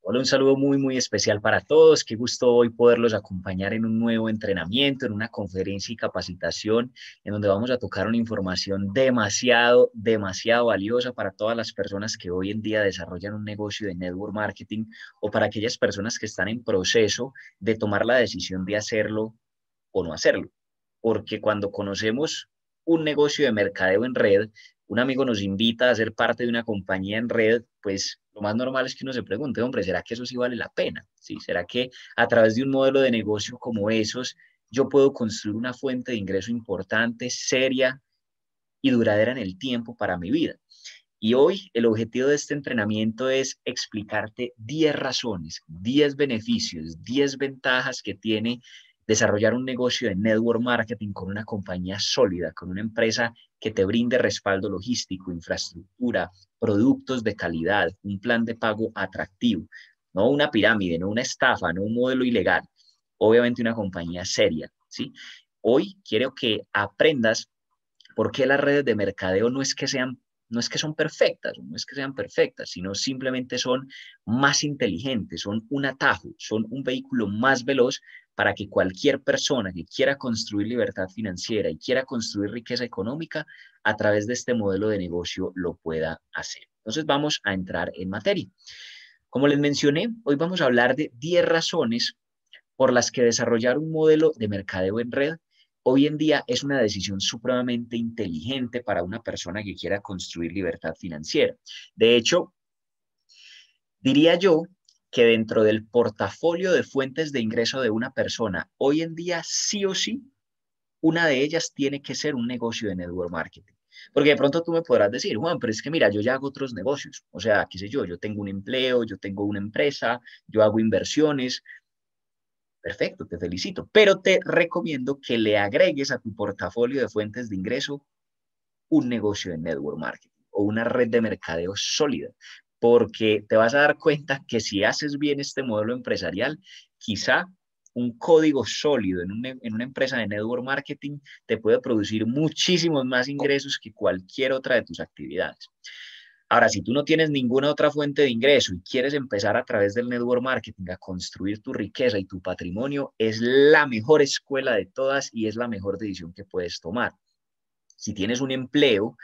Hola, un saludo muy, muy especial para todos. Qué gusto hoy poderlos acompañar en un nuevo entrenamiento, en una conferencia y capacitación, en donde vamos a tocar una información demasiado, demasiado valiosa para todas las personas que hoy en día desarrollan un negocio de network marketing o para aquellas personas que están en proceso de tomar la decisión de hacerlo o no hacerlo. Porque cuando conocemos un negocio de mercadeo en red, un amigo nos invita a ser parte de una compañía en red, pues lo más normal es que uno se pregunte, hombre, ¿será que eso sí vale la pena? ¿Sí? ¿Será que a través de un modelo de negocio como esos yo puedo construir una fuente de ingreso importante, seria y duradera en el tiempo para mi vida? Y hoy el objetivo de este entrenamiento es explicarte 10 razones, 10 beneficios, 10 ventajas que tiene desarrollar un negocio de network marketing con una compañía sólida, con una empresa que te brinde respaldo logístico, infraestructura, productos de calidad, un plan de pago atractivo, no una pirámide, no una estafa, no un modelo ilegal, obviamente una compañía seria, ¿sí? Hoy quiero que aprendas por qué las redes de mercadeo no es que sean no es que son perfectas, no es que sean perfectas, sino simplemente son más inteligentes, son un atajo, son un vehículo más veloz para que cualquier persona que quiera construir libertad financiera y quiera construir riqueza económica a través de este modelo de negocio lo pueda hacer. Entonces vamos a entrar en materia. Como les mencioné, hoy vamos a hablar de 10 razones por las que desarrollar un modelo de mercadeo en red hoy en día es una decisión supremamente inteligente para una persona que quiera construir libertad financiera. De hecho, diría yo que dentro del portafolio de fuentes de ingreso de una persona, hoy en día sí o sí, una de ellas tiene que ser un negocio de network marketing. Porque de pronto tú me podrás decir, Juan, pero es que mira, yo ya hago otros negocios. O sea, qué sé yo, yo tengo un empleo, yo tengo una empresa, yo hago inversiones. Perfecto, te felicito. Pero te recomiendo que le agregues a tu portafolio de fuentes de ingreso un negocio de network marketing o una red de mercadeo sólida porque te vas a dar cuenta que si haces bien este modelo empresarial, quizá un código sólido en una, empresa de network marketing te puede producir muchísimos más ingresos que cualquier otra de tus actividades. Ahora, si tú no tienes ninguna otra fuente de ingreso y quieres empezar a través del network marketing a construir tu riqueza y tu patrimonio, es la mejor escuela de todas y es la mejor decisión que puedes tomar. Si tienes un empleo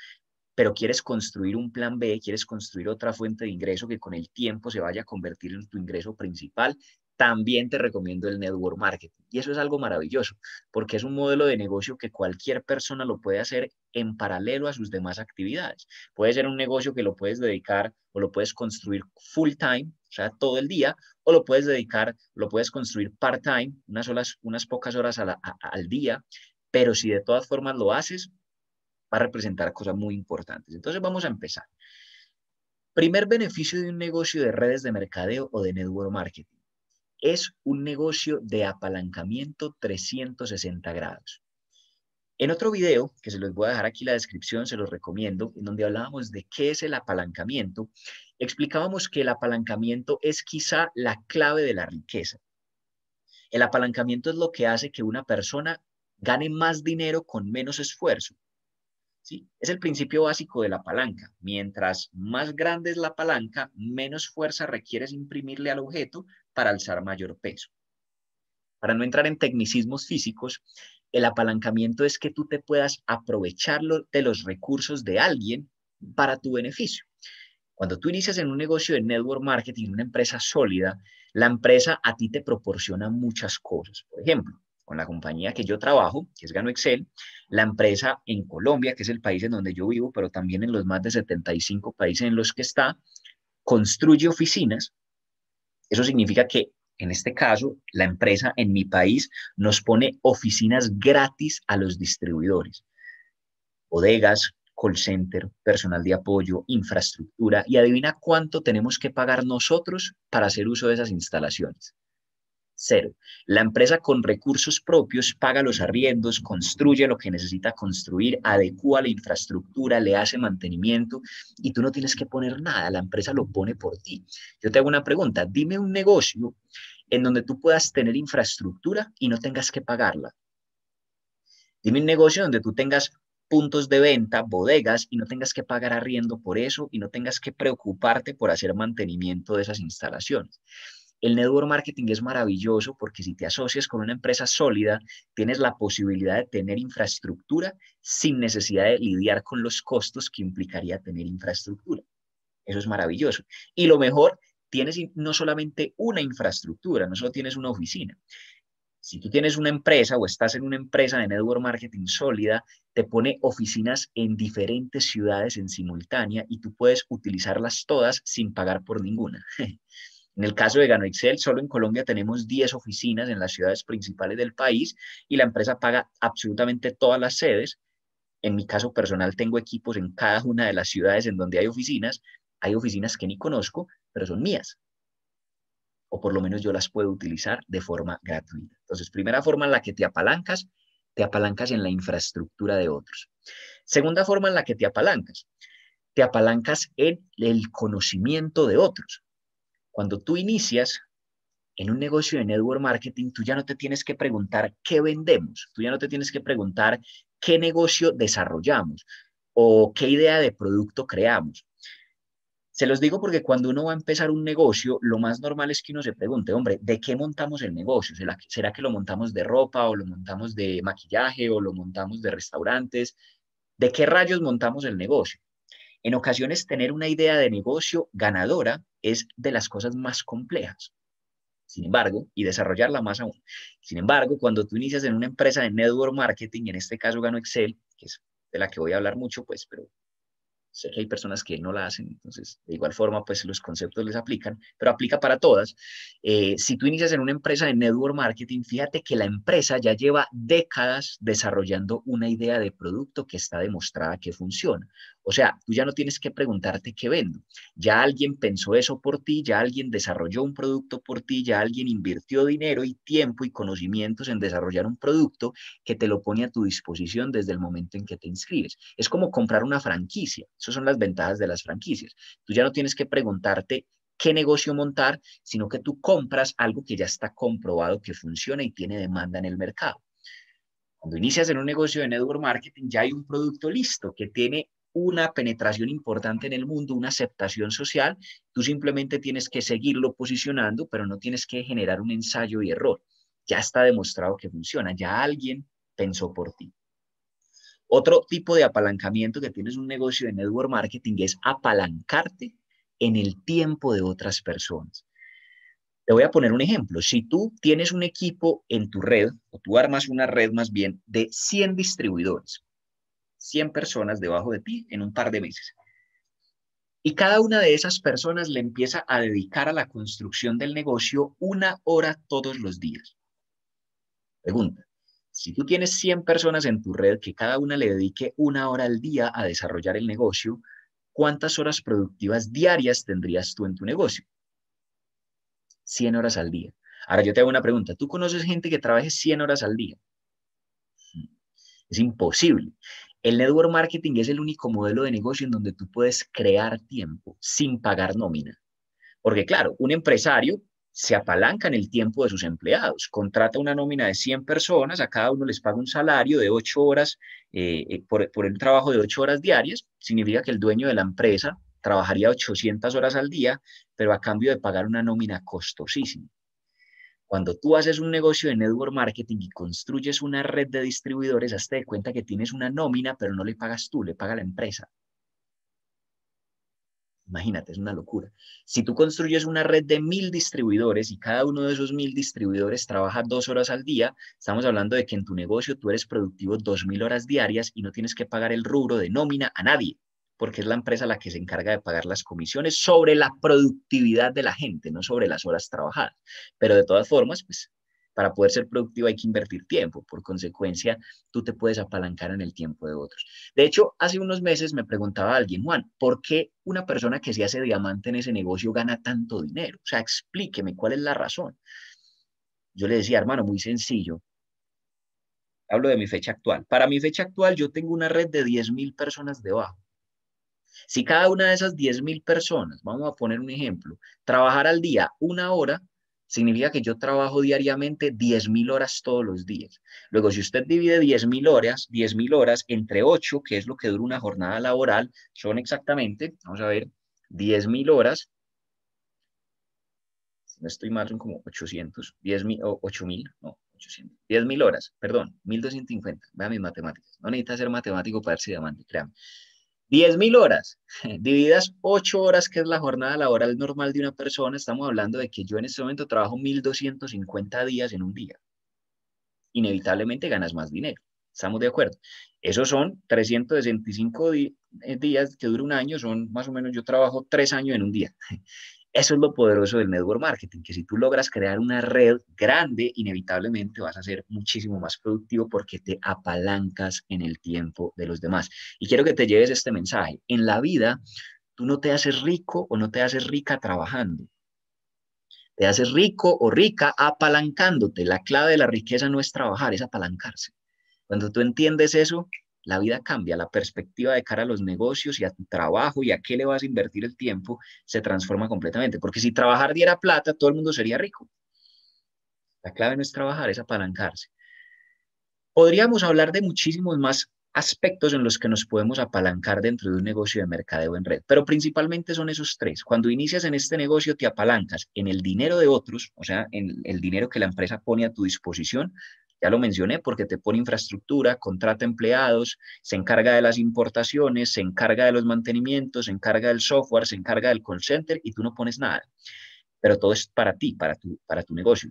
pero quieres construir un plan B, quieres construir otra fuente de ingreso que con el tiempo se vaya a convertir en tu ingreso principal, también te recomiendo el network marketing. Y eso es algo maravilloso, porque es un modelo de negocio que cualquier persona lo puede hacer en paralelo a sus demás actividades. Puede ser un negocio que lo puedes dedicar o lo puedes construir full time, o sea, todo el día, o lo puedes dedicar, lo puedes construir part time, unas, pocas horas al día, pero si de todas formas lo haces, va a representar cosas muy importantes. Entonces vamos a empezar. Primer beneficio de un negocio de redes de mercadeo o de network marketing. Es un negocio de apalancamiento 360 grados. En otro video, que se los voy a dejar aquí en la descripción, se los recomiendo, en donde hablábamos de qué es el apalancamiento, explicábamos que el apalancamiento es quizá la clave de la riqueza. El apalancamiento es lo que hace que una persona gane más dinero con menos esfuerzo. Es el principio básico de la palanca. Mientras más grande es la palanca, menos fuerza requieres imprimirle al objeto para alzar mayor peso. Para no entrar en tecnicismos físicos, el apalancamiento es que tú te puedas aprovechar de los recursos de alguien para tu beneficio. Cuando tú inicias en un negocio de network marketing, una empresa sólida, la empresa a ti te proporciona muchas cosas. Por ejemplo, con la compañía que yo trabajo, que es Gano Excel, la empresa en Colombia, que es el país en donde yo vivo, pero también en los más de 75 países en los que está, construye oficinas. Eso significa que en este caso, la empresa en mi país nos pone oficinas gratis a los distribuidores. Bodegas, call center, personal de apoyo, infraestructura. Y adivina cuánto tenemos que pagar nosotros para hacer uso de esas instalaciones. Cero. La empresa con recursos propios paga los arriendos, construye lo que necesita construir, adecua la infraestructura, le hace mantenimiento y tú no tienes que poner nada, la empresa lo pone por ti. Yo te hago una pregunta, dime un negocio en donde tú puedas tener infraestructura y no tengas que pagarla. Dime un negocio donde tú tengas puntos de venta, bodegas, y no tengas que pagar arriendo por eso y no tengas que preocuparte por hacer mantenimiento de esas instalaciones. El network marketing es maravilloso porque si te asocias con una empresa sólida, tienes la posibilidad de tener infraestructura sin necesidad de lidiar con los costos que implicaría tener infraestructura. Eso es maravilloso. Y lo mejor, tienes no solamente una infraestructura, no solo tienes una oficina. Si tú tienes una empresa o estás en una empresa de network marketing sólida, te pone oficinas en diferentes ciudades en simultánea y tú puedes utilizarlas todas sin pagar por ninguna. En el caso de GanoExcel, solo en Colombia tenemos 10 oficinas en las ciudades principales del país y la empresa paga absolutamente todas las sedes. En mi caso personal tengo equipos en cada una de las ciudades en donde hay oficinas. Hay oficinas que ni conozco, pero son mías. O por lo menos yo las puedo utilizar de forma gratuita. Entonces, primera forma en la que te apalancas, te apalancas en la infraestructura de otros. Segunda forma en la que te apalancas, te apalancas en el conocimiento de otros. Cuando tú inicias en un negocio de network marketing, tú ya no te tienes que preguntar qué vendemos, tú ya no te tienes que preguntar qué negocio desarrollamos o qué idea de producto creamos. Se los digo porque cuando uno va a empezar un negocio, lo más normal es que uno se pregunte, hombre, ¿de qué montamos el negocio? ¿Será, que lo montamos de ropa o lo montamos de maquillaje o lo montamos de restaurantes? ¿De qué rayos montamos el negocio? En ocasiones, tener una idea de negocio ganadora es de las cosas más complejas. Sin embargo, y desarrollarla más aún. Sin embargo, cuando tú inicias en una empresa de network marketing, en este caso gano Excel, que es de la que voy a hablar mucho, pues, pero sé hay personas que no la hacen, entonces de igual forma, pues los conceptos les aplican, pero aplica para todas. Eh, si tú inicias en una empresa de network marketing, fíjate que la empresa ya lleva décadas desarrollando una idea de producto que está demostrada que funciona. O sea, tú ya no tienes que preguntarte qué vendo. Ya alguien pensó eso por ti, ya alguien desarrolló un producto por ti, ya alguien invirtió dinero y tiempo y conocimientos en desarrollar un producto que te lo pone a tu disposición desde el momento en que te inscribes. Es como comprar una franquicia. Esas son las ventajas de las franquicias. Tú ya no tienes que preguntarte qué negocio montar, sino que tú compras algo que ya está comprobado que funciona y tiene demanda en el mercado. Cuando inicias en un negocio de network marketing, ya hay un producto listo que tiene una penetración importante en el mundo, una aceptación social, tú simplemente tienes que seguirlo posicionando, pero no tienes que generar un ensayo y error. Ya está demostrado que funciona, ya alguien pensó por ti. Otro tipo de apalancamiento que tienes un negocio de network marketing es apalancarte en el tiempo de otras personas. Te voy a poner un ejemplo. Si tú tienes un equipo en tu red, o tú armas una red más bien de 100 distribuidores, 100 personas debajo de ti en un par de meses. Y cada una de esas personas le empieza a dedicar a la construcción del negocio una hora todos los días. Pregunta, si tú tienes 100 personas en tu red que cada una le dedique una hora al día a desarrollar el negocio, ¿cuántas horas productivas diarias tendrías tú en tu negocio? 100 horas al día. Ahora yo te hago una pregunta, ¿tú conoces gente que trabaje 100 horas al día? Hmm, es imposible. El network marketing es el único modelo de negocio en donde tú puedes crear tiempo sin pagar nómina. Porque claro, un empresario se apalanca en el tiempo de sus empleados, contrata una nómina de 100 personas, a cada uno les paga un salario de 8 horas eh, eh, por, el trabajo de 8 horas diarias, significa que el dueño de la empresa trabajaría 800 horas al día, pero a cambio de pagar una nómina costosísima. Cuando tú haces un negocio de network marketing y construyes una red de distribuidores, hazte de cuenta que tienes una nómina, pero no le pagas tú, le paga la empresa. Imagínate, es una locura. Si tú construyes una red de mil distribuidores y cada uno de esos mil distribuidores trabaja dos horas al día, estamos hablando de que en tu negocio tú eres productivo dos mil horas diarias y no tienes que pagar el rubro de nómina a nadie porque es la empresa la que se encarga de pagar las comisiones sobre la productividad de la gente, no sobre las horas trabajadas. Pero de todas formas, pues para poder ser productivo hay que invertir tiempo. Por consecuencia, tú te puedes apalancar en el tiempo de otros. De hecho, hace unos meses me preguntaba alguien, Juan, ¿por qué una persona que se hace diamante en ese negocio gana tanto dinero? O sea, explíqueme cuál es la razón. Yo le decía, hermano, muy sencillo. Hablo de mi fecha actual. Para mi fecha actual, yo tengo una red de 10.000 personas debajo. Si cada una de esas 10.000 personas, vamos a poner un ejemplo, trabajar al día una hora, significa que yo trabajo diariamente 10.000 horas todos los días. Luego, si usted divide 10.000 horas, horas entre 8, que es lo que dura una jornada laboral, son exactamente, vamos a ver, 10.000 horas. No estoy mal, son como 800, 10.000, 8.000, no, 800, 10.000 horas, perdón, 1.250. Vean mis matemáticas. No necesita ser matemático para ser diamante, créanme. 10.000 horas, divididas 8 horas, que es la jornada laboral normal de una persona, estamos hablando de que yo en este momento trabajo 1.250 días en un día. Inevitablemente ganas más dinero, estamos de acuerdo. Esos son 365 eh, días que dura un año, son más o menos yo trabajo 3 años en un día. Eso es lo poderoso del network marketing, que si tú logras crear una red grande, inevitablemente vas a ser muchísimo más productivo porque te apalancas en el tiempo de los demás. Y quiero que te lleves este mensaje. En la vida, tú no te haces rico o no te haces rica trabajando. Te haces rico o rica apalancándote. La clave de la riqueza no es trabajar, es apalancarse. Cuando tú entiendes eso, la vida cambia, la perspectiva de cara a los negocios y a tu trabajo y a qué le vas a invertir el tiempo se transforma completamente. Porque si trabajar diera plata, todo el mundo sería rico. La clave no es trabajar, es apalancarse. Podríamos hablar de muchísimos más aspectos en los que nos podemos apalancar dentro de un negocio de mercadeo en red, pero principalmente son esos tres. Cuando inicias en este negocio te apalancas en el dinero de otros, o sea, en el dinero que la empresa pone a tu disposición ya lo mencioné porque te pone infraestructura, contrata empleados, se encarga de las importaciones, se encarga de los mantenimientos, se encarga del software, se encarga del call center y tú no pones nada. Pero todo es para ti, para tu, para tu negocio.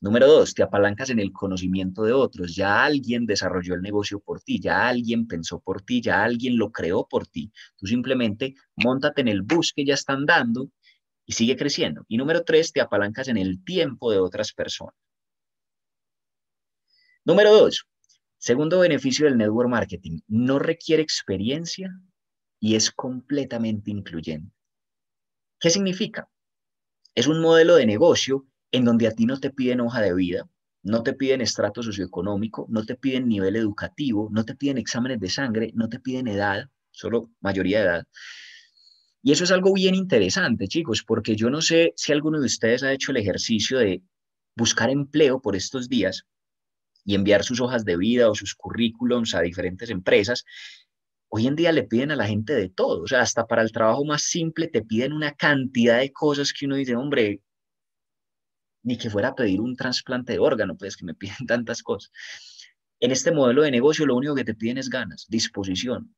Número dos, te apalancas en el conocimiento de otros. Ya alguien desarrolló el negocio por ti, ya alguien pensó por ti, ya alguien lo creó por ti. Tú simplemente montate en el bus que ya están dando y sigue creciendo. Y número tres, te apalancas en el tiempo de otras personas. Número dos, segundo beneficio del network marketing, no requiere experiencia y es completamente incluyente. ¿Qué significa? Es un modelo de negocio en donde a ti no te piden hoja de vida, no te piden estrato socioeconómico, no te piden nivel educativo, no te piden exámenes de sangre, no te piden edad, solo mayoría de edad. Y eso es algo bien interesante, chicos, porque yo no sé si alguno de ustedes ha hecho el ejercicio de buscar empleo por estos días y enviar sus hojas de vida o sus currículums a diferentes empresas, hoy en día le piden a la gente de todo, o sea, hasta para el trabajo más simple te piden una cantidad de cosas que uno dice, hombre, ni que fuera a pedir un trasplante de órgano, pues que me piden tantas cosas. En este modelo de negocio lo único que te piden es ganas, disposición.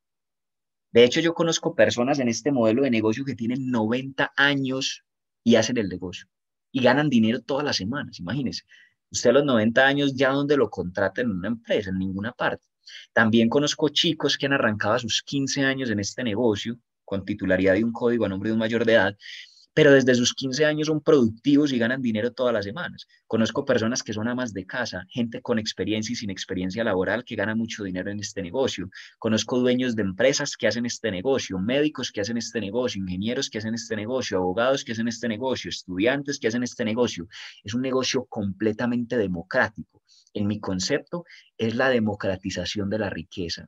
De hecho, yo conozco personas en este modelo de negocio que tienen 90 años y hacen el negocio y ganan dinero todas las semanas, imagínense. Usted a los 90 años ya donde lo contrata en una empresa, en ninguna parte. También conozco chicos que han arrancado a sus 15 años en este negocio con titularidad de un código a nombre de un mayor de edad pero desde sus 15 años son productivos y ganan dinero todas las semanas. Conozco personas que son amas de casa, gente con experiencia y sin experiencia laboral que gana mucho dinero en este negocio. Conozco dueños de empresas que hacen este negocio, médicos que hacen este negocio, ingenieros que hacen este negocio, abogados que hacen este negocio, estudiantes que hacen este negocio. Es un negocio completamente democrático. En mi concepto, es la democratización de la riqueza.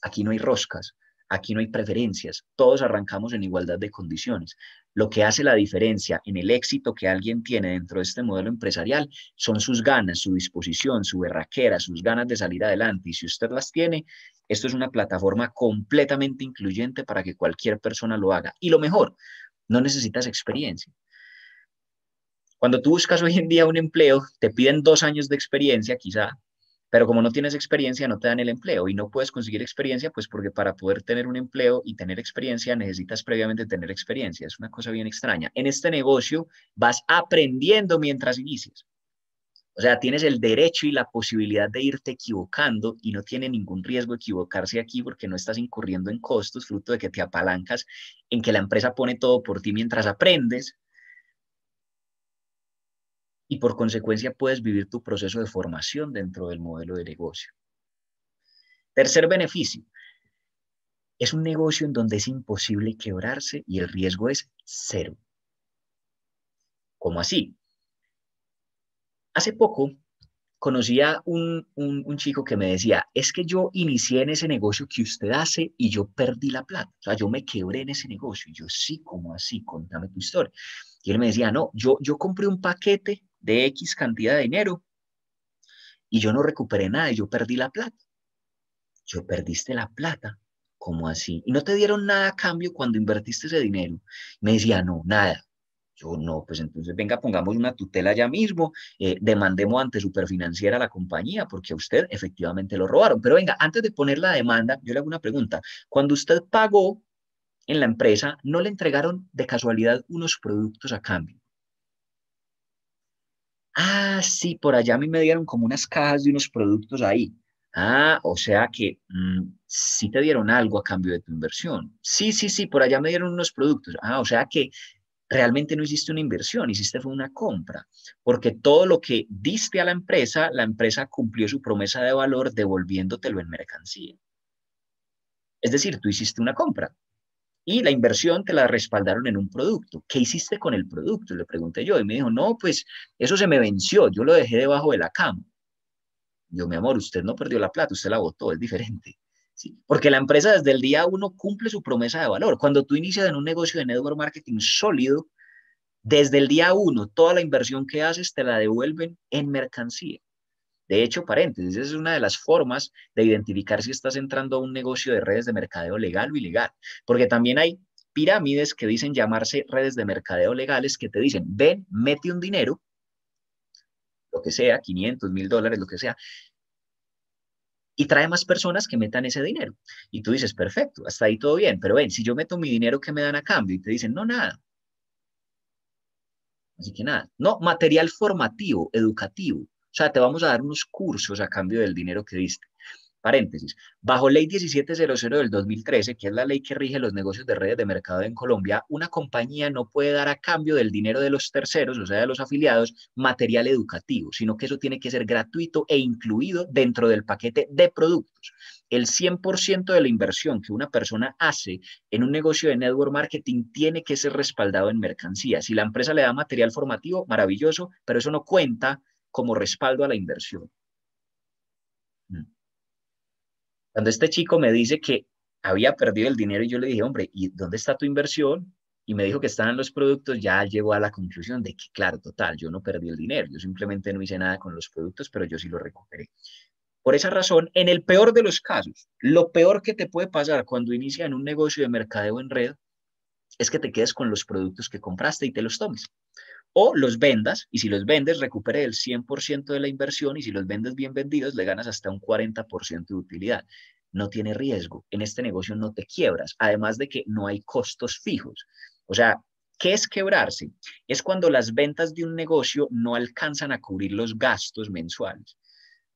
Aquí no hay roscas, Aquí no hay preferencias, todos arrancamos en igualdad de condiciones. Lo que hace la diferencia en el éxito que alguien tiene dentro de este modelo empresarial son sus ganas, su disposición, su berraquera, sus ganas de salir adelante. Y si usted las tiene, esto es una plataforma completamente incluyente para que cualquier persona lo haga. Y lo mejor, no necesitas experiencia. Cuando tú buscas hoy en día un empleo, te piden dos años de experiencia, quizá, pero como no tienes experiencia, no te dan el empleo y no puedes conseguir experiencia, pues porque para poder tener un empleo y tener experiencia necesitas previamente tener experiencia. Es una cosa bien extraña. En este negocio vas aprendiendo mientras inicias. O sea, tienes el derecho y la posibilidad de irte equivocando y no tiene ningún riesgo equivocarse aquí porque no estás incurriendo en costos fruto de que te apalancas en que la empresa pone todo por ti mientras aprendes y por consecuencia puedes vivir tu proceso de formación dentro del modelo de negocio. Tercer beneficio, es un negocio en donde es imposible quebrarse y el riesgo es cero. ¿Cómo así? Hace poco conocía un, un, chico que me decía, es que yo inicié en ese negocio que usted hace y yo perdí la plata, o sea, yo me quebré en ese negocio. Y yo, sí, ¿cómo así? Contame tu historia. Y él me decía, no, yo, yo compré un paquete de X cantidad de dinero y yo no recuperé nada, yo perdí la plata. Yo perdiste la plata, ¿cómo así? Y no te dieron nada a cambio cuando invertiste ese dinero. Me decía, no, nada. Yo no, pues entonces venga, pongamos una tutela ya mismo, eh, demandemos ante superfinanciera a la compañía porque a usted efectivamente lo robaron. Pero venga, antes de poner la demanda, yo le hago una pregunta. Cuando usted pagó en la empresa, ¿no le entregaron de casualidad unos productos a cambio? Ah, sí, por allá a mí me dieron como unas cajas de unos productos ahí. Ah, o sea que mm, sí te dieron algo a cambio de tu inversión. Sí, sí, sí, por allá me dieron unos productos. Ah, o sea que realmente no hiciste una inversión, hiciste fue una compra, porque todo lo que diste a la empresa, la empresa cumplió su promesa de valor devolviéndotelo en mercancía. Es decir, tú hiciste una compra, y la inversión te la respaldaron en un producto. ¿Qué hiciste con el producto? Le pregunté yo y me dijo, no, pues eso se me venció, yo lo dejé debajo de la cama. Yo, mi amor, usted no perdió la plata, usted la botó, es diferente. ¿Sí? Porque la empresa desde el día uno cumple su promesa de valor. Cuando tú inicias en un negocio de network marketing sólido, desde el día uno, toda la inversión que haces te la devuelven en mercancía. De hecho, paréntesis, esa es una de las formas de identificar si estás entrando a un negocio de redes de mercadeo legal o ilegal, porque también hay pirámides que dicen llamarse redes de mercadeo legales que te dicen, ven, mete un dinero, lo que sea, 500, 1,000 dólares, lo que sea, y trae más personas que metan ese dinero. Y tú dices, perfecto, hasta ahí todo bien, pero ven, si yo meto mi dinero, ¿qué me dan a cambio? Y te dicen, no, nada. Así que nada, no, material formativo, educativo. O sea, te vamos a dar unos cursos a cambio del dinero que diste. Paréntesis. Bajo ley 1700 del 2013, que es la ley que rige los negocios de redes de mercado en Colombia, una compañía no puede dar a cambio del dinero de los terceros, o sea, de los afiliados, material educativo, sino que eso tiene que ser gratuito e incluido dentro del paquete de productos. El 100% de la inversión que una persona hace en un negocio de network marketing tiene que ser respaldado en mercancía. Si la empresa le da material formativo, maravilloso, pero eso no cuenta como respaldo a la inversión. Mm. Cuando este chico me dice que había perdido el dinero, y yo le dije, hombre, ¿y dónde está tu inversión? Y me dijo que estaban los productos, ya llegó a la conclusión de que, claro, total, yo no perdí el dinero, yo simplemente no hice nada con los productos, pero yo sí lo recuperé. Por esa razón, en el peor de los casos, lo peor que te puede pasar cuando inician un negocio de mercadeo en red es que te quedes con los productos que compraste y te los tomes o los vendas, y si los vendes, recupere el 100% de la inversión, y si los vendes bien vendidos, le ganas hasta un 40% de utilidad. No tiene riesgo. En este negocio no te quiebras, además de que no hay costos fijos. O sea, ¿qué es quebrarse? Es cuando las ventas de un negocio no alcanzan a cubrir los gastos mensuales.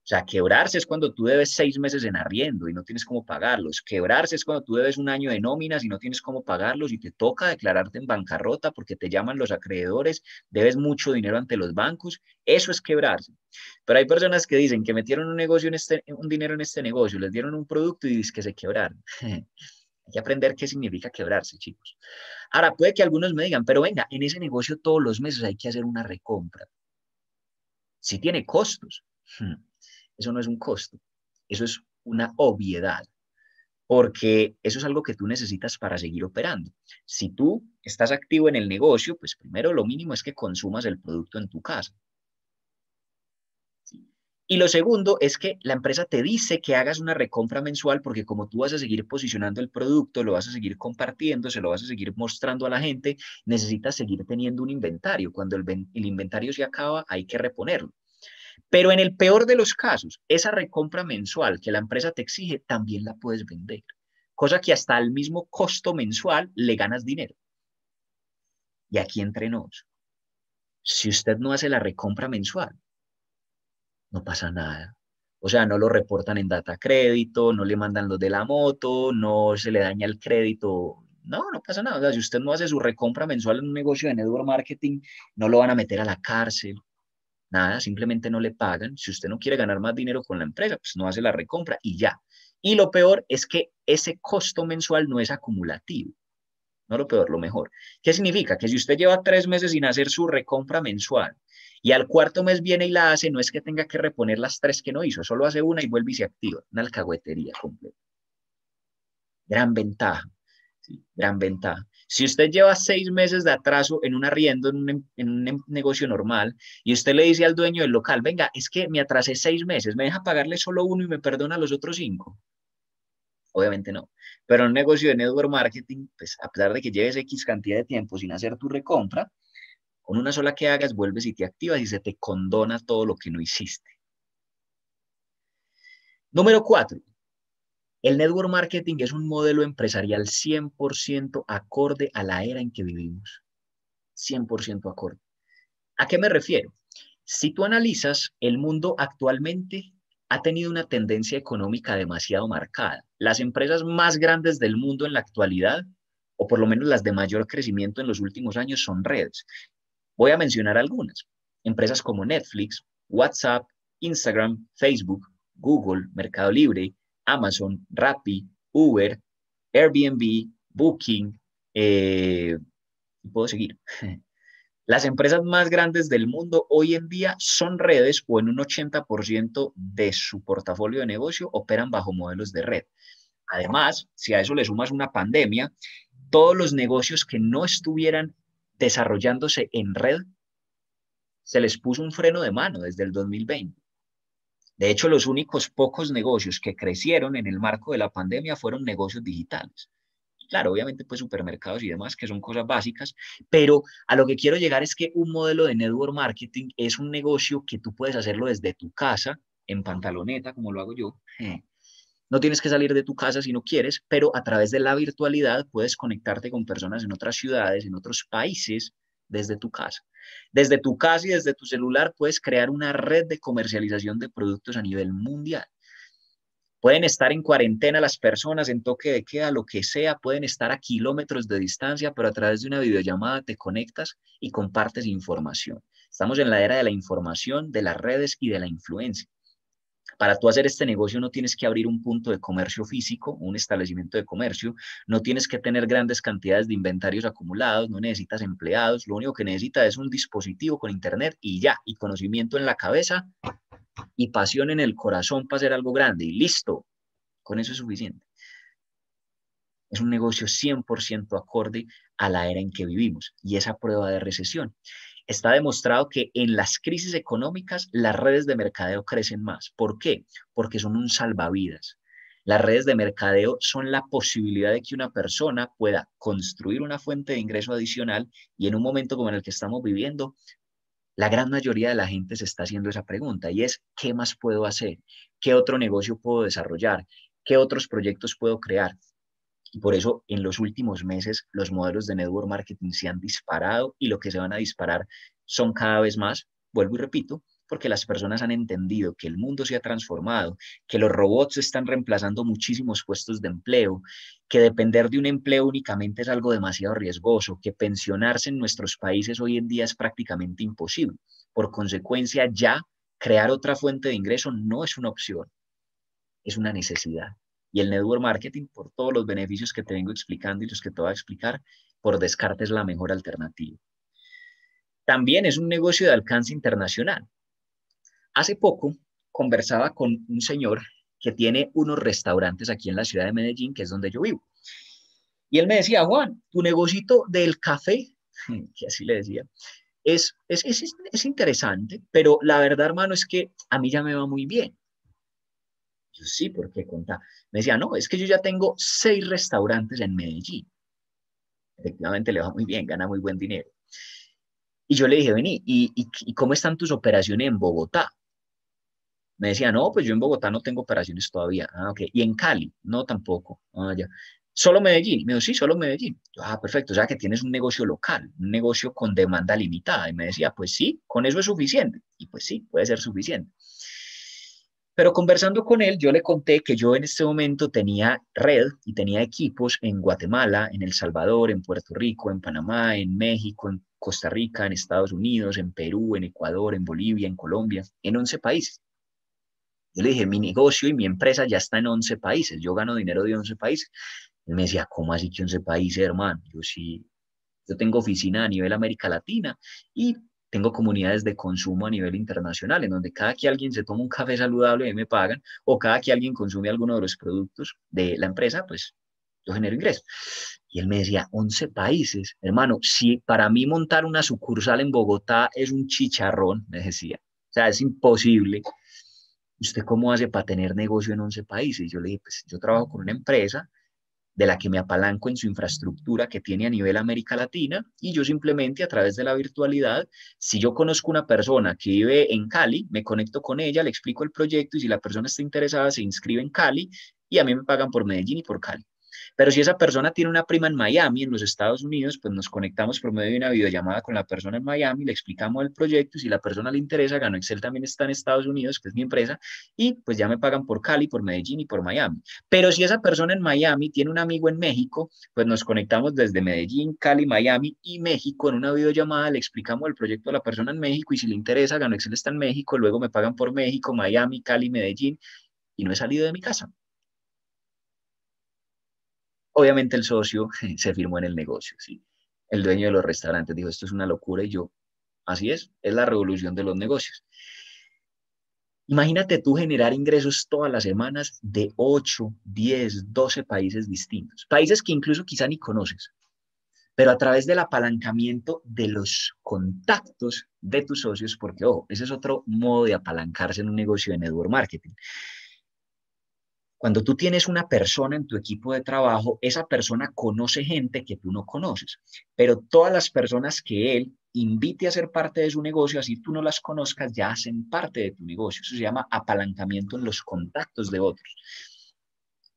O sea, quebrarse es cuando tú debes seis meses en arriendo y no tienes cómo pagarlos. Quebrarse es cuando tú debes un año de nóminas y no tienes cómo pagarlos y te toca declararte en bancarrota porque te llaman los acreedores, debes mucho dinero ante los bancos. Eso es quebrarse. Pero hay personas que dicen que metieron un, negocio este, un dinero en este negocio, les dieron un producto y dicen que se quebraron. Hay que aprender qué significa quebrarse, chicos. Ahora, puede que algunos me digan, pero venga, en ese negocio todos los meses hay que hacer una recompra. Si tiene costos. Hmm. Eso no es un costo, eso es una obviedad, porque eso es algo que tú necesitas para seguir operando. Si tú estás activo en el negocio, pues primero lo mínimo es que consumas el producto en tu casa. Y lo segundo es que la empresa te dice que hagas una recompra mensual porque como tú vas a seguir posicionando el producto, lo vas a seguir compartiendo, se lo vas a seguir mostrando a la gente, necesitas seguir teniendo un inventario. Cuando el, inventario se acaba, hay que reponerlo. Pero en el peor de los casos, esa recompra mensual que la empresa te exige también la puedes vender, cosa que hasta al mismo costo mensual le ganas dinero. Y aquí entre nos, si usted no hace la recompra mensual, no pasa nada. O sea, no lo reportan en data crédito, no le mandan los de la moto, no se le daña el crédito. No, no pasa nada. O sea, si usted no hace su recompra mensual en un negocio de network marketing, no lo van a meter a la cárcel, Nada, simplemente no le pagan. Si usted no quiere ganar más dinero con la empresa, pues no hace la recompra y ya. Y lo peor es que ese costo mensual no es acumulativo. No lo peor, lo mejor. ¿Qué significa? Que si usted lleva tres meses sin hacer su recompra mensual y al cuarto mes viene y la hace, no es que tenga que reponer las tres que no hizo, solo hace una y vuelve y se activa. Una alcahuetería completa. Gran ventaja. gran ventaja. Si usted lleva seis meses de atraso en un arriendo, en un, em, em, negocio normal, y usted le dice al dueño del local, venga, es que me atrasé seis meses, me deja pagarle solo uno y me perdona los otros cinco. Obviamente no. Pero en un negocio de network marketing, pues a pesar de que lleves X cantidad de tiempo sin hacer tu recompra, con una sola que hagas, vuelves y te activas y se te condona todo lo que no hiciste. Número cuatro, el network marketing es un modelo empresarial 100% acorde a la era en que vivimos. 100% acorde. ¿A qué me refiero? Si tú analizas, el mundo actualmente ha tenido una tendencia económica demasiado marcada. Las empresas más grandes del mundo en la actualidad, o por lo menos las de mayor crecimiento en los últimos años, son redes. Voy a mencionar algunas. Empresas como Netflix, WhatsApp, Instagram, Facebook, Google, Mercado Libre, Amazon, Rappi, Uber, Airbnb, Booking, y eh, puedo seguir. Las empresas más grandes del mundo hoy en día son redes o en un 80% de su portafolio de negocio operan bajo modelos de red. Además, si a eso le sumas una pandemia, todos los negocios que no estuvieran desarrollándose en red, se les puso un freno de mano desde el 2020. De hecho, los únicos pocos negocios que crecieron en el marco de la pandemia fueron negocios digitales. Claro, obviamente pues supermercados y demás, que son cosas básicas, pero a lo que quiero llegar es que un modelo de network marketing es un negocio que tú puedes hacerlo desde tu casa, en pantaloneta, como lo hago yo. Eh, no tienes que salir de tu casa si no quieres, pero a través de la virtualidad puedes conectarte con personas en otras ciudades, en otros países, desde tu casa. Desde tu casa y desde tu celular puedes crear una red de comercialización de productos a nivel mundial. Pueden estar en cuarentena las personas, en toque de queda, lo que sea, pueden estar a kilómetros de distancia, pero a través de una videollamada te conectas y compartes información. Estamos en la era de la información, de las redes y de la influencia. Para tú hacer este negocio no tienes que abrir un punto de comercio físico, un establecimiento de comercio, no tienes que tener grandes cantidades de inventarios acumulados, no necesitas empleados, lo único que necesitas es un dispositivo con internet y ya, y conocimiento en la cabeza y pasión en el corazón para hacer algo grande y listo, con eso es suficiente. Es un negocio 100% acorde a la era en que vivimos y esa prueba de recesión. Está demostrado que en las crisis económicas las redes de mercadeo crecen más. ¿Por qué? Porque son un salvavidas. Las redes de mercadeo son la posibilidad de que una persona pueda construir una fuente de ingreso adicional y en un momento como en el que estamos viviendo, la gran mayoría de la gente se está haciendo esa pregunta y es, ¿qué más puedo hacer? ¿Qué otro negocio puedo desarrollar? ¿Qué otros proyectos puedo crear? Y por eso en los últimos meses los modelos de network marketing se han disparado y lo que se van a disparar son cada vez más, vuelvo y repito, porque las personas han entendido que el mundo se ha transformado, que los robots están reemplazando muchísimos puestos de empleo, que depender de un empleo únicamente es algo demasiado riesgoso, que pensionarse en nuestros países hoy en día es prácticamente imposible. Por consecuencia, ya crear otra fuente de ingreso no es una opción, es una necesidad y el network marketing, por todos los beneficios que te vengo explicando y los que te voy a explicar, por descarte es la mejor alternativa. También es un negocio de alcance internacional. Hace poco conversaba con un señor que tiene unos restaurantes aquí en la ciudad de Medellín, que es donde yo vivo. Y él me decía, Juan, tu negocito del café, que así le decía, es, es, es, es, interesante, pero la verdad, hermano, es que a mí ya me va muy bien. Yo sí, porque conta me decía, no, es que yo ya tengo seis restaurantes en Medellín. Efectivamente, le va muy bien, gana muy buen dinero. Y yo le dije, vení, ¿y, cómo están tus operaciones en Bogotá? Me decía, no, pues yo en Bogotá no tengo operaciones todavía. Ah, ok. Y en Cali, no tampoco. Ah, ya. Solo Medellín. Me dijo, sí, solo Medellín. ah, perfecto. O sea que tienes un negocio local, un negocio con demanda limitada. Y me decía, pues sí, con eso es suficiente. Y pues sí, puede ser suficiente. Pero conversando con él, yo le conté que yo en este momento tenía red y tenía equipos en Guatemala, en El Salvador, en Puerto Rico, en Panamá, en México, en Costa Rica, en Estados Unidos, en Perú, en Ecuador, en Bolivia, en Colombia, en 11 países. Yo le dije, mi negocio y mi empresa ya está en 11 países, yo gano dinero de 11 países. Él me decía, ¿cómo así que 11 países, hermano? Yo sí, yo tengo oficina a nivel América Latina y tengo comunidades de consumo a nivel internacional, en donde cada que alguien se toma un café saludable, y me pagan, o cada que alguien consume alguno de los productos de la empresa, pues yo genero ingreso. Y él me decía, 11 países, hermano, si para mí montar una sucursal en Bogotá es un chicharrón, me decía, o sea, es imposible. ¿Usted cómo hace para tener negocio en 11 países? Yo le dije, pues yo trabajo con una empresa de la que me apalanco en su infraestructura que tiene a nivel América Latina y yo simplemente a través de la virtualidad, si yo conozco una persona que vive en Cali, me conecto con ella, le explico el proyecto y si la persona está interesada se inscribe en Cali y a mí me pagan por Medellín y por Cali. Pero si esa persona tiene una prima en Miami, en los Estados Unidos, pues nos conectamos por medio de una videollamada con la persona en Miami, le explicamos el proyecto, y si la persona le interesa, Gano Excel también está en Estados Unidos, que es mi empresa, y pues ya me pagan por Cali, por Medellín y por Miami. Pero si esa persona en Miami tiene un amigo en México, pues nos conectamos desde Medellín, Cali, Miami y México en una videollamada, le explicamos el proyecto a la persona en México y si le interesa, Gano Excel está en México, luego me pagan por México, Miami, Cali, Medellín y no he salido de mi casa obviamente el socio se firmó en el negocio, ¿sí? El dueño de los restaurantes dijo, esto es una locura y yo, así es, es la revolución de los negocios. Imagínate tú generar ingresos todas las semanas de 8, 10, 12 países distintos, países que incluso quizá ni conoces, pero a través del apalancamiento de los contactos de tus socios, porque, ojo, ese es otro modo de apalancarse en un negocio de network marketing. Cuando tú tienes una persona en tu equipo de trabajo, esa persona conoce gente que tú no conoces, pero todas las personas que él invite a ser parte de su negocio, así tú no las conozcas, ya hacen parte de tu negocio. Eso se llama apalancamiento en los contactos de otros.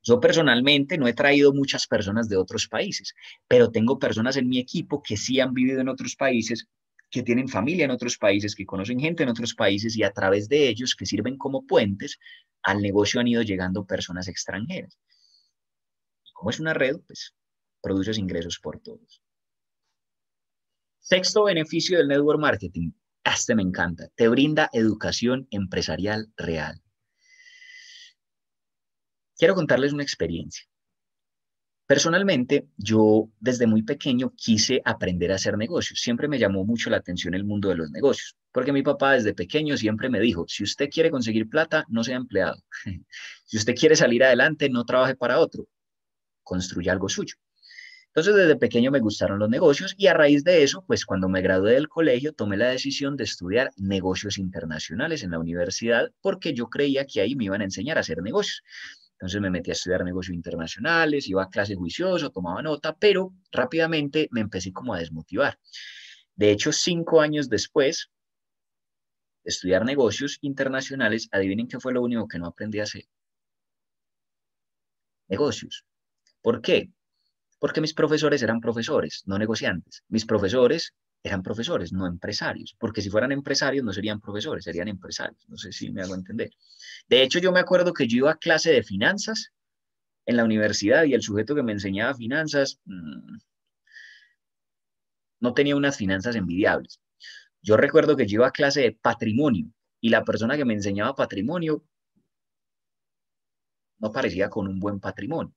Yo personalmente no he traído muchas personas de otros países, pero tengo personas en mi equipo que sí han vivido en otros países, que tienen familia en otros países, que conocen gente en otros países y a través de ellos que sirven como puentes al negocio han ido llegando personas extranjeras. como es una red, pues produces ingresos por todos. Sexto beneficio del network marketing. Ah, este me encanta. Te brinda educación empresarial real. Quiero contarles una experiencia. Personalmente, yo desde muy pequeño quise aprender a hacer negocios. Siempre me llamó mucho la atención el mundo de los negocios, porque mi papá desde pequeño siempre me dijo, si usted quiere conseguir plata, no sea empleado. si usted quiere salir adelante, no trabaje para otro. Construya algo suyo. Entonces, desde pequeño me gustaron los negocios y a raíz de eso, pues cuando me gradué del colegio, tomé la decisión de estudiar negocios internacionales en la universidad porque yo creía que ahí me iban a enseñar a hacer negocios. Entonces me metí a estudiar negocios internacionales, iba a clase juicioso, tomaba nota, pero rápidamente me empecé como a desmotivar. De hecho, cinco años después estudiar negocios internacionales, adivinen qué fue lo único que no aprendí a hacer. Negocios. ¿Por qué? Porque mis profesores eran profesores, no negociantes. Mis profesores eran profesores, no empresarios, porque si fueran empresarios no serían profesores, serían empresarios, no sé si me hago entender. De hecho, yo me acuerdo que yo iba a clase de finanzas en la universidad y el sujeto que me enseñaba finanzas mm, no tenía unas finanzas envidiables. Yo recuerdo que yo iba a clase de patrimonio y la persona que me enseñaba patrimonio no parecía con un buen patrimonio.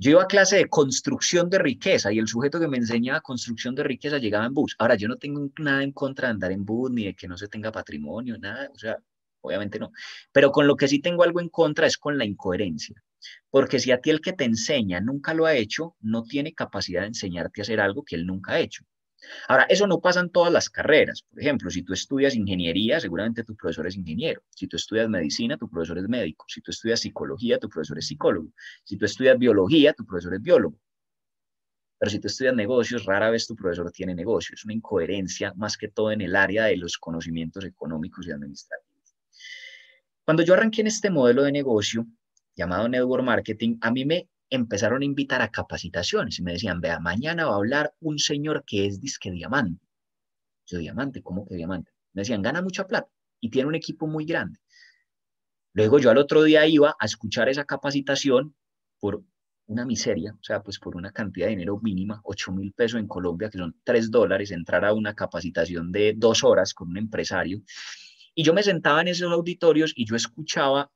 Yo iba a clase de construcción de riqueza y el sujeto que me enseñaba construcción de riqueza llegaba en bus. Ahora, yo no tengo nada en contra de andar en bus ni de que no se tenga patrimonio, nada, o sea, obviamente no. Pero con lo que sí tengo algo en contra es con la incoherencia. Porque si a ti el que te enseña nunca lo ha hecho, no tiene capacidad de enseñarte a hacer algo que él nunca ha hecho. Ahora, eso no pasa en todas las carreras. Por ejemplo, si tú estudias ingeniería, seguramente tu profesor es ingeniero. Si tú estudias medicina, tu profesor es médico. Si tú estudias psicología, tu profesor es psicólogo. Si tú estudias biología, tu profesor es biólogo. Pero si tú estudias negocios, rara vez tu profesor tiene negocios. Es una incoherencia más que todo en el área de los conocimientos económicos y administrativos. Cuando yo arranqué en este modelo de negocio llamado Network Marketing, a mí me empezaron a invitar a capacitaciones y me decían, vea, mañana va a hablar un señor que es disque diamante. Yo, diamante, ¿cómo que diamante? Me decían, gana mucha plata y tiene un equipo muy grande. Luego yo al otro día iba a escuchar esa capacitación por una miseria, o sea, pues por una cantidad de dinero mínima, 8 mil pesos en Colombia, que son 3 dólares, entrar a una capacitación de dos horas con un empresario. Y yo me sentaba en esos auditorios y yo escuchaba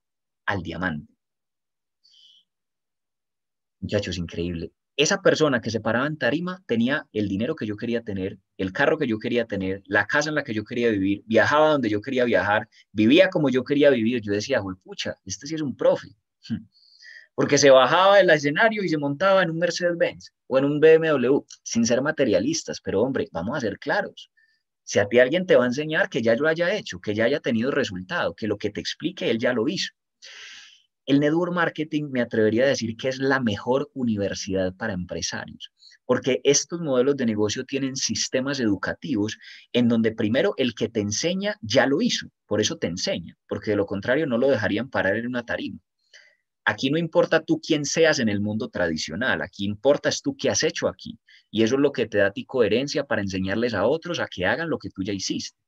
al diamante. Muchachos, increíble. Esa persona que se paraba en tarima tenía el dinero que yo quería tener, el carro que yo quería tener, la casa en la que yo quería vivir, viajaba donde yo quería viajar, vivía como yo quería vivir. Yo decía, pucha, este sí es un profe. Hmm. Porque se bajaba del escenario y se montaba en un Mercedes-Benz o en un BMW, sin ser materialistas. Pero hombre, vamos a ser claros. Si a ti alguien te va a enseñar que ya lo haya hecho, que ya haya tenido resultado, que lo que te explique él ya lo hizo. El Network Marketing me atrevería a decir que es la mejor universidad para empresarios, porque estos modelos de negocio tienen sistemas educativos en donde primero el que te enseña ya lo hizo, por eso te enseña, porque de lo contrario no lo dejarían parar en una tarima. Aquí no importa tú quién seas en el mundo tradicional, aquí importa es tú qué has hecho aquí. Y eso es lo que te da a ti coherencia para enseñarles a otros a que hagan lo que tú ya hiciste.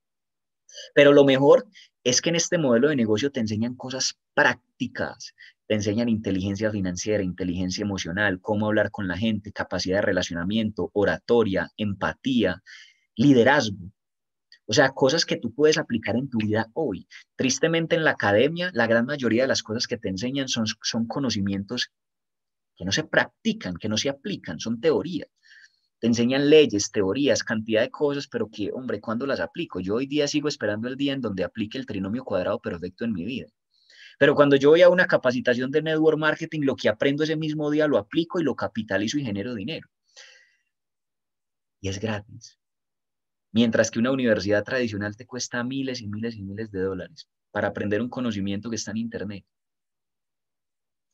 Pero lo mejor es que en este modelo de negocio te enseñan cosas prácticas, te enseñan inteligencia financiera, inteligencia emocional, cómo hablar con la gente, capacidad de relacionamiento, oratoria, empatía, liderazgo. O sea, cosas que tú puedes aplicar en tu vida hoy. Tristemente en la academia, la gran mayoría de las cosas que te enseñan son, conocimientos que no se practican, que no se aplican, son teorías te enseñan leyes, teorías, cantidad de cosas, pero que, hombre, ¿cuándo las aplico? Yo hoy día sigo esperando el día en donde aplique el trinomio cuadrado perfecto en mi vida. Pero cuando yo voy a una capacitación de network marketing, lo que aprendo ese mismo día lo aplico y lo capitalizo y genero dinero. Y es gratis. Mientras que una universidad tradicional te cuesta miles y miles y miles de dólares para aprender un conocimiento que está en Internet.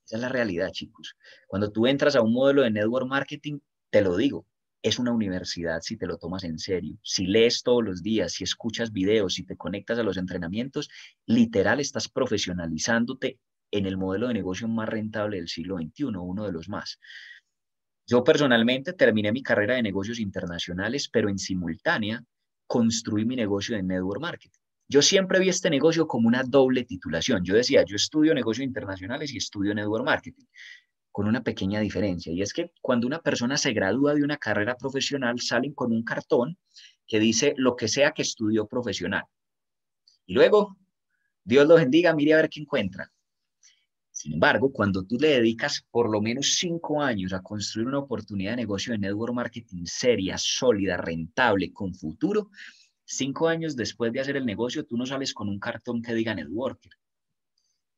Esa es la realidad, chicos. Cuando tú entras a un modelo de network marketing, te lo digo, es una universidad si te lo tomas en serio. Si lees todos los días, si escuchas videos, si te conectas a los entrenamientos, literal estás profesionalizándote en el modelo de negocio más rentable del siglo XXI, uno de los más. Yo personalmente terminé mi carrera de negocios internacionales, pero en simultánea construí mi negocio de network marketing. Yo siempre vi este negocio como una doble titulación. Yo decía, yo estudio negocios internacionales y estudio network marketing con una pequeña diferencia, y es que cuando una persona se gradúa de una carrera profesional, salen con un cartón que dice lo que sea que estudió profesional. Y luego, Dios los bendiga, mire a ver qué encuentra. Sin embargo, cuando tú le dedicas por lo menos cinco años a construir una oportunidad de negocio de network marketing seria, sólida, rentable, con futuro, cinco años después de hacer el negocio, tú no sales con un cartón que diga networker.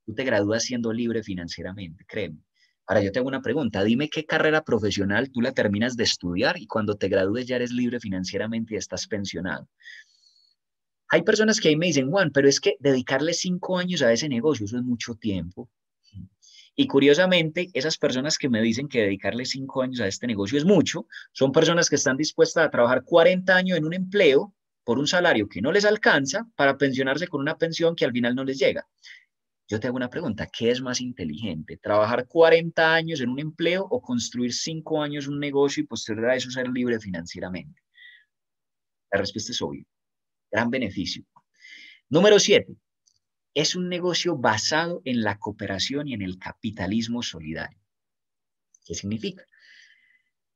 Tú te gradúas siendo libre financieramente, créeme. Ahora yo te hago una pregunta, dime qué carrera profesional tú la terminas de estudiar y cuando te gradúes ya eres libre financieramente y estás pensionado. Hay personas que ahí me dicen, Juan, pero es que dedicarle cinco años a ese negocio, eso es mucho tiempo. Y curiosamente, esas personas que me dicen que dedicarle cinco años a este negocio es mucho, son personas que están dispuestas a trabajar 40 años en un empleo por un salario que no les alcanza para pensionarse con una pensión que al final no les llega. Yo te hago una pregunta, ¿qué es más inteligente? ¿Trabajar 40 años en un empleo o construir 5 años un negocio y posterior a eso ser libre financieramente? La respuesta es obvia. Gran beneficio. Número 7. Es un negocio basado en la cooperación y en el capitalismo solidario. ¿Qué significa?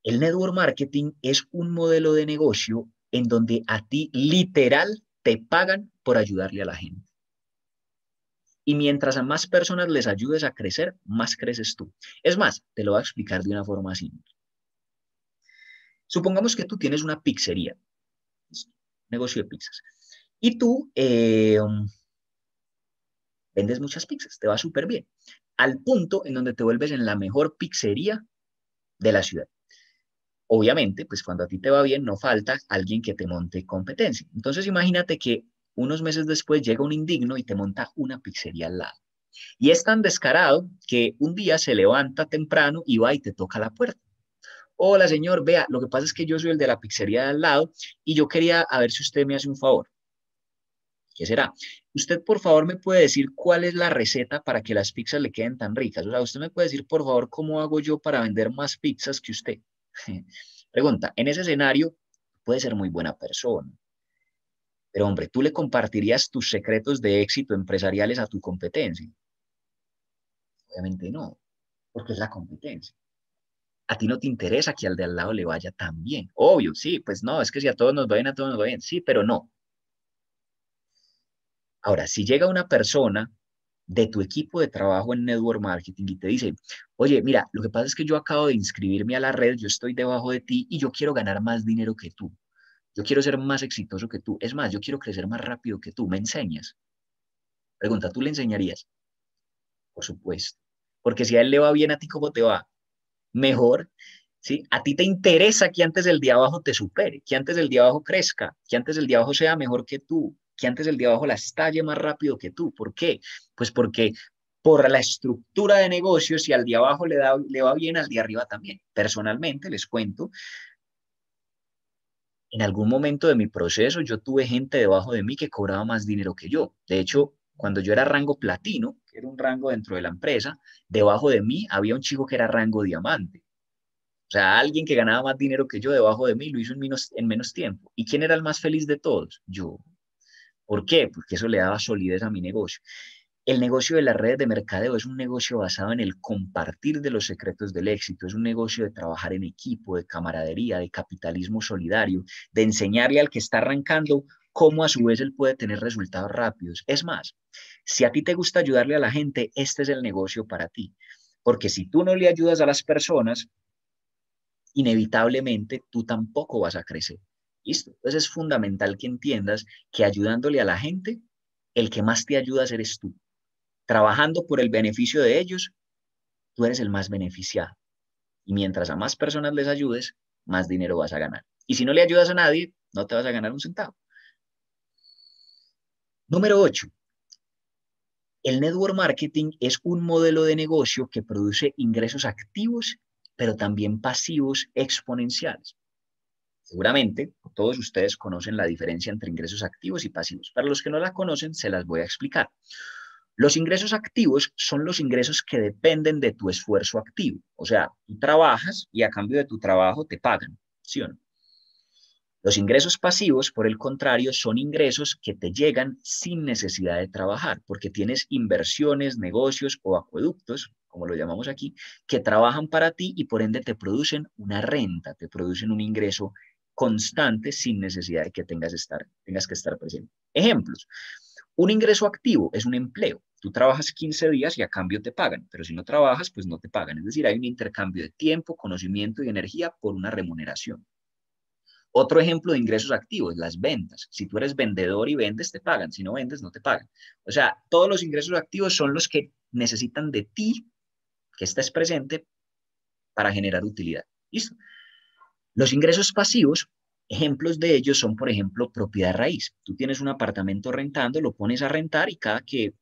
El network marketing es un modelo de negocio en donde a ti literal te pagan por ayudarle a la gente. Y mientras a más personas les ayudes a crecer, más creces tú. Es más, te lo voy a explicar de una forma simple. Supongamos que tú tienes una pizzería, negocio de pizzas, y tú eh, um, vendes muchas pizzas, te va súper bien, al punto en donde te vuelves en la mejor pizzería de la ciudad. Obviamente, pues cuando a ti te va bien, no falta alguien que te monte competencia. Entonces imagínate que unos meses después llega un indigno y te monta una pizzería al lado. Y es tan descarado que un día se levanta temprano y va y te toca la puerta. Hola, señor, vea, lo que pasa es que yo soy el de la pizzería de al lado y yo quería a ver si usted me hace un favor. ¿Qué será? Usted, por favor, me puede decir cuál es la receta para que las pizzas le queden tan ricas. O sea, usted me puede decir, por favor, cómo hago yo para vender más pizzas que usted. Pregunta, en ese escenario puede ser muy buena persona, pero hombre, ¿tú le compartirías tus secretos de éxito empresariales a tu competencia? Obviamente no, porque es la competencia. A ti no te interesa que al de al lado le vaya tan bien. Obvio, sí, pues no, es que si a todos nos va a todos nos va Sí, pero no. Ahora, si llega una persona de tu equipo de trabajo en Network Marketing y te dice, oye, mira, lo que pasa es que yo acabo de inscribirme a la red, yo estoy debajo de ti y yo quiero ganar más dinero que tú. Yo quiero ser más exitoso que tú. Es más, yo quiero crecer más rápido que tú. ¿Me enseñas? Pregunta, ¿tú le enseñarías? Por supuesto. Porque si a él le va bien, a ti cómo te va? Mejor. ¿sí? A ti te interesa que antes del día abajo te supere, que antes del día abajo crezca, que antes del día abajo sea mejor que tú, que antes del día abajo la estalle más rápido que tú. ¿Por qué? Pues porque por la estructura de negocios, si al día abajo le, da, le va bien, al día arriba también. Personalmente, les cuento, en algún momento de mi proceso yo tuve gente debajo de mí que cobraba más dinero que yo. De hecho, cuando yo era rango platino, que era un rango dentro de la empresa, debajo de mí había un chico que era rango diamante. O sea, alguien que ganaba más dinero que yo debajo de mí lo hizo en menos, tiempo. ¿Y quién era el más feliz de todos? Yo. ¿Por qué? Porque eso le daba solidez a mi negocio. El negocio de las redes de mercadeo es un negocio basado en el compartir de los secretos del éxito, es un negocio de trabajar en equipo, de camaradería, de capitalismo solidario, de enseñarle al que está arrancando cómo a su vez él puede tener resultados rápidos. Es más, si a ti te gusta ayudarle a la gente, este es el negocio para ti, porque si tú no le ayudas a las personas, inevitablemente tú tampoco vas a crecer. ¿Listo? Entonces es fundamental que entiendas que ayudándole a la gente, el que más te ser es tú trabajando por el beneficio de ellos, tú eres el más beneficiado. Y mientras a más personas les ayudes, más dinero vas a ganar. Y si no le ayudas a nadie, no te vas a ganar un centavo. Número 8. El network marketing es un modelo de negocio que produce ingresos activos, pero también pasivos exponenciales. Seguramente todos ustedes conocen la diferencia entre ingresos activos y pasivos. Para los que no la conocen, se las voy a explicar. Los ingresos activos son los ingresos que dependen de tu esfuerzo activo. O sea, tú trabajas y a cambio de tu trabajo te pagan, ¿sí o no? Los ingresos pasivos, por el contrario, son ingresos que te llegan sin necesidad de trabajar, porque tienes inversiones, negocios o acueductos, como lo llamamos aquí, que trabajan para ti y por ende te producen una renta, te producen un ingreso constante sin necesidad de que tengas, estar, tengas que estar presente. Ejemplos, un ingreso activo es un empleo. Tú trabajas 15 días y a cambio te pagan, pero si no trabajas, pues no te pagan. Es decir, hay un intercambio de tiempo, conocimiento y energía por una remuneración. Otro ejemplo de ingresos activos, las ventas. Si tú eres vendedor y vendes, te pagan. Si no vendes, no te pagan. O sea, todos los ingresos activos son los que necesitan de ti que estés presente para generar utilidad. ¿Listo? Los ingresos pasivos Ejemplos de ellos son, por ejemplo, propiedad raíz. Tú tienes un apartamento rentando, lo pones a rentar y cada que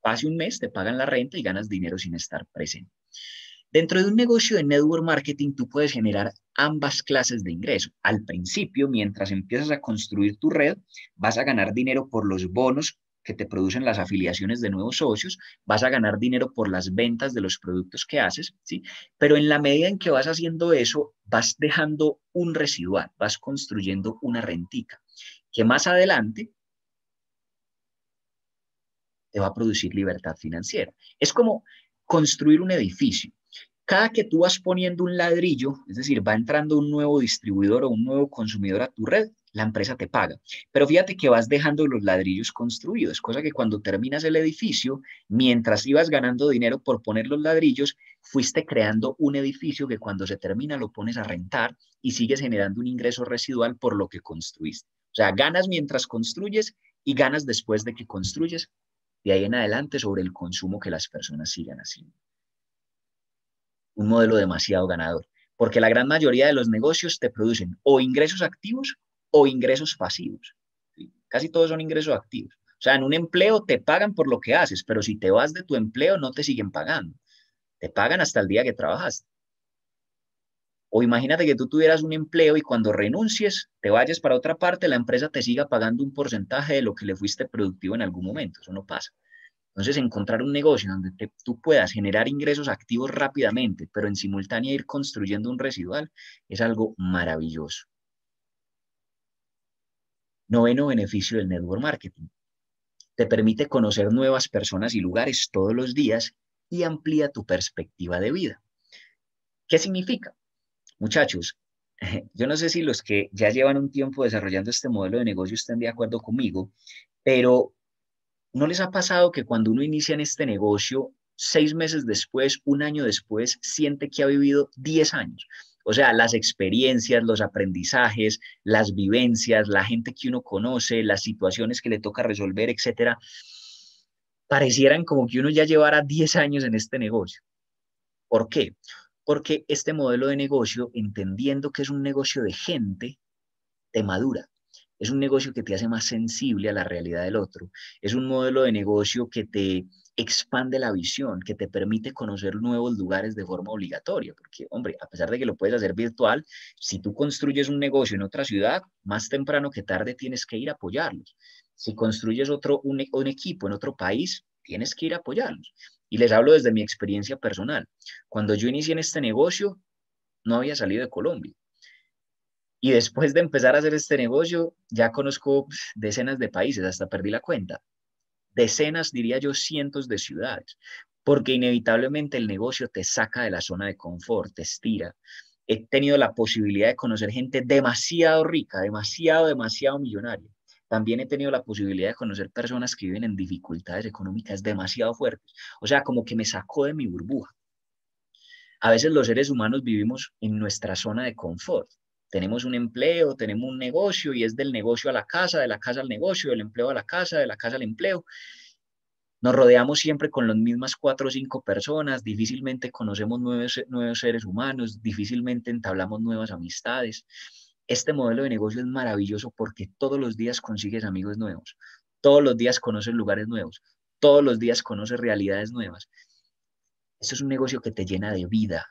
pase un mes te pagan la renta y ganas dinero sin estar presente. Dentro de un negocio de network marketing, tú puedes generar ambas clases de ingreso. Al principio, mientras empiezas a construir tu red, vas a ganar dinero por los bonos que te producen las afiliaciones de nuevos socios, vas a ganar dinero por las ventas de los productos que haces, ¿sí? Pero en la medida en que vas haciendo eso, vas dejando un residual, vas construyendo una rentica que más adelante te va a producir libertad financiera. Es como construir un edificio. Cada que tú vas poniendo un ladrillo, es decir, va entrando un nuevo distribuidor o un nuevo consumidor a tu red, la empresa te paga. Pero fíjate que vas dejando los ladrillos construidos, cosa que cuando terminas el edificio, mientras ibas ganando dinero por poner los ladrillos, fuiste creando un edificio que cuando se termina lo pones a rentar y sigues generando un ingreso residual por lo que construiste. O sea, ganas mientras construyes y ganas después de que construyes, de ahí en adelante sobre el consumo que las personas sigan haciendo. Un modelo demasiado ganador, porque la gran mayoría de los negocios te producen o ingresos activos o ingresos pasivos. Casi todos son ingresos activos. O sea, en un empleo te pagan por lo que haces, pero si te vas de tu empleo no te siguen pagando. Te pagan hasta el día que trabajas O imagínate que tú tuvieras un empleo y cuando renuncies, te vayas para otra parte, la empresa te siga pagando un porcentaje de lo que le fuiste productivo en algún momento. Eso no pasa. Entonces, encontrar un negocio donde tú puedas generar ingresos activos rápidamente, pero en simultánea ir construyendo un residual, es algo maravilloso. Noveno beneficio del network marketing. Te permite conocer nuevas personas y lugares todos los días y amplía tu perspectiva de vida. ¿Qué significa? Muchachos, yo no sé si los que ya llevan un tiempo desarrollando este modelo de negocio estén de acuerdo conmigo, pero ¿no les ha pasado que cuando uno inicia en este negocio, seis meses después, un año después, siente que ha vivido 10 años? O sea, las experiencias, los aprendizajes, las vivencias, la gente que uno conoce, las situaciones que le toca resolver, etcétera, parecieran como que uno ya llevara 10 años en este negocio. ¿Por qué? Porque este modelo de negocio, entendiendo que es un negocio de gente, te madura. Es un negocio que te hace más sensible a la realidad del otro. Es un modelo de negocio que te expande la visión, que te permite conocer nuevos lugares de forma obligatoria, porque, hombre, a pesar de que lo puedes hacer virtual, si tú construyes un negocio en otra ciudad, más temprano que tarde tienes que ir a apoyarlos. Si construyes otro, un, e, un equipo en otro país, tienes que ir a apoyarlos. Y les hablo desde mi experiencia personal. Cuando yo inicié en este negocio, no había salido de Colombia. Y después de empezar a hacer este negocio, ya conozco decenas de países, hasta perdí la cuenta decenas, diría yo, cientos de ciudades, porque inevitablemente el negocio te saca de la zona de confort, te estira. He tenido la posibilidad de conocer gente demasiado rica, demasiado, demasiado millonaria. También he tenido la posibilidad de conocer personas que viven en dificultades económicas demasiado fuertes. O sea, como que me sacó de mi burbuja. A veces los seres humanos vivimos en nuestra zona de confort tenemos un empleo, tenemos un negocio y es del negocio a la casa, de la casa al negocio, del empleo a la casa, de la casa al empleo. Nos rodeamos siempre con las mismas cuatro o cinco personas, difícilmente conocemos nuevos, nuevos seres humanos, difícilmente entablamos nuevas amistades. Este modelo de negocio es maravilloso porque todos los días consigues amigos nuevos, todos los días conoces lugares nuevos, todos los días conoces realidades nuevas. Esto es un negocio que te llena de vida,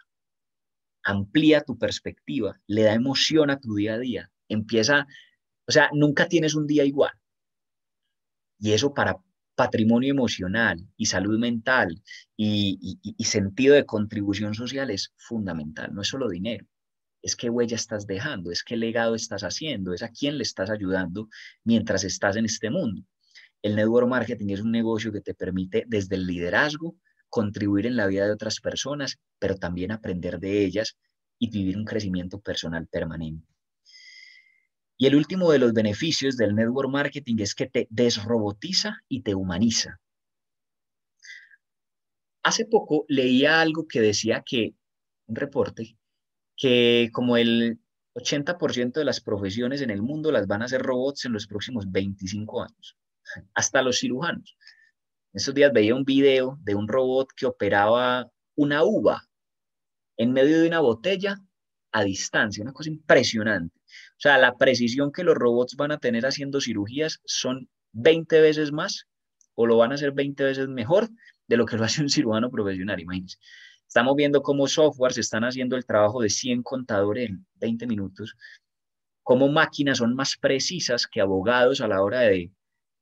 amplía tu perspectiva, le da emoción a tu día a día, empieza, o sea, nunca tienes un día igual. Y eso para patrimonio emocional y salud mental y, sentido de contribución social es fundamental, no es solo dinero, es qué huella estás dejando, es qué legado estás haciendo, es a quién le estás ayudando mientras estás en este mundo. El network marketing es un negocio que te permite desde el liderazgo contribuir en la vida de otras personas, pero también aprender de ellas y vivir un crecimiento personal permanente. Y el último de los beneficios del network marketing es que te desrobotiza y te humaniza. Hace poco leía algo que decía que, un reporte, que como el 80% de las profesiones en el mundo las van a hacer robots en los próximos 25 años, hasta los cirujanos. En días veía un video de un robot que operaba una uva en medio de una botella a distancia, una cosa impresionante. O sea, la precisión que los robots van a tener haciendo cirugías son 20 veces más o lo van a hacer 20 veces mejor de lo que lo hace un cirujano profesional, imagínense. Estamos viendo cómo software se están haciendo el trabajo de 100 contadores en 20 minutos, cómo máquinas son más precisas que abogados a la hora de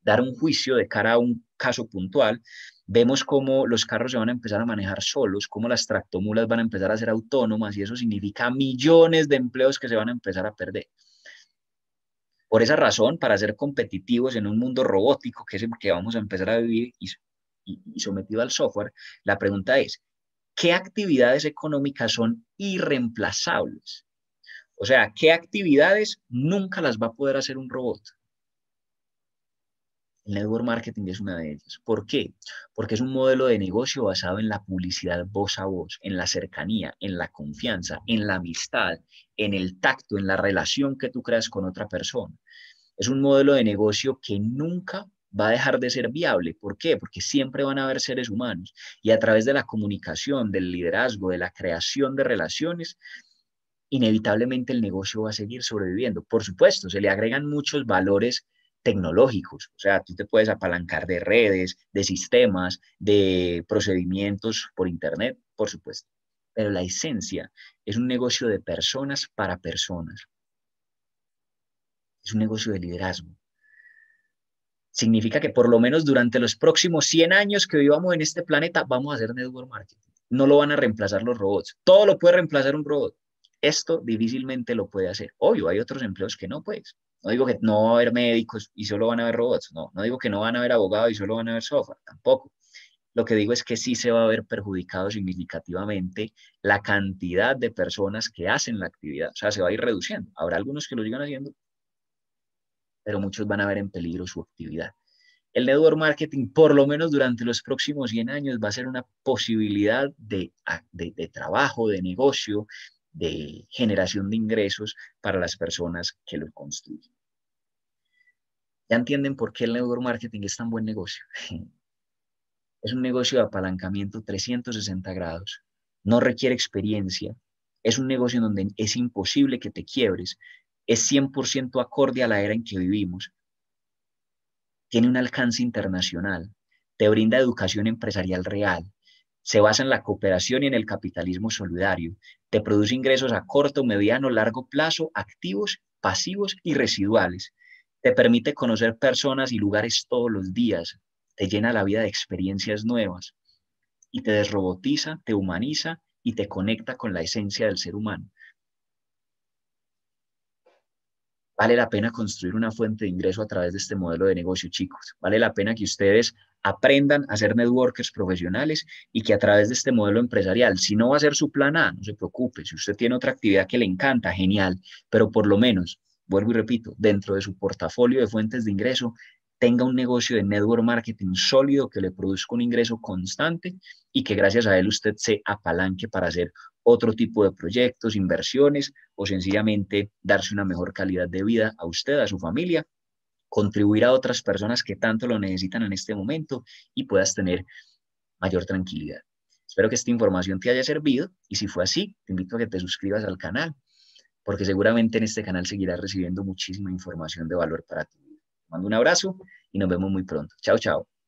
dar un juicio de cara a un caso puntual, vemos cómo los carros se van a empezar a manejar solos, cómo las tractomulas van a empezar a ser autónomas y eso significa millones de empleos que se van a empezar a perder. Por esa razón, para ser competitivos en un mundo robótico, que es el que vamos a empezar a vivir y, sometido al software, la pregunta es, ¿qué actividades económicas son irreemplazables? O sea, ¿qué actividades nunca las va a poder hacer un robot? network marketing es una de ellas. ¿Por qué? Porque es un modelo de negocio basado en la publicidad voz a voz, en la cercanía, en la confianza, en la amistad, en el tacto, en la relación que tú creas con otra persona. Es un modelo de negocio que nunca va a dejar de ser viable. ¿Por qué? Porque siempre van a haber seres humanos y a través de la comunicación, del liderazgo, de la creación de relaciones, inevitablemente el negocio va a seguir sobreviviendo. Por supuesto, se le agregan muchos valores tecnológicos. O sea, tú te puedes apalancar de redes, de sistemas, de procedimientos por Internet, por supuesto. Pero la esencia es un negocio de personas para personas. Es un negocio de liderazgo. Significa que por lo menos durante los próximos 100 años que vivamos en este planeta vamos a hacer network marketing. No lo van a reemplazar los robots. Todo lo puede reemplazar un robot. Esto difícilmente lo puede hacer. Obvio, hay otros empleos que no, puedes no digo que no va a haber médicos y solo van a haber robots, no. No digo que no van a haber abogados y solo van a haber software, tampoco. Lo que digo es que sí se va a ver perjudicado significativamente la cantidad de personas que hacen la actividad. O sea, se va a ir reduciendo. Habrá algunos que lo sigan haciendo, pero muchos van a ver en peligro su actividad. El network marketing, por lo menos durante los próximos 100 años, va a ser una posibilidad de, de trabajo, de negocio, de generación de ingresos para las personas que lo construyen. Ya entienden por qué el network marketing es tan buen negocio. Es un negocio de apalancamiento 360 grados, no requiere experiencia, es un negocio en donde es imposible que te quiebres, es 100% acorde a la era en que vivimos, tiene un alcance internacional, te brinda educación empresarial real, se basa en la cooperación y en el capitalismo solidario. Te produce ingresos a corto, mediano, largo plazo, activos, pasivos y residuales. Te permite conocer personas y lugares todos los días. Te llena la vida de experiencias nuevas. Y te desrobotiza, te humaniza y te conecta con la esencia del ser humano. Vale la pena construir una fuente de ingreso a través de este modelo de negocio, chicos. Vale la pena que ustedes aprendan a ser networkers profesionales y que a través de este modelo empresarial, si no va a ser su plan A, no se preocupe, si usted tiene otra actividad que le encanta, genial, pero por lo menos, vuelvo y repito, dentro de su portafolio de fuentes de ingreso, tenga un negocio de network marketing sólido que le produzca un ingreso constante y que gracias a él usted se apalanque para hacer otro tipo de proyectos, inversiones o sencillamente darse una mejor calidad de vida a usted, a su familia contribuir a otras personas que tanto lo necesitan en este momento y puedas tener mayor tranquilidad. Espero que esta información te haya servido y si fue así, te invito a que te suscribas al canal porque seguramente en este canal seguirás recibiendo muchísima información de valor para ti. vida. Te mando un abrazo y nos vemos muy pronto. Chao, chao.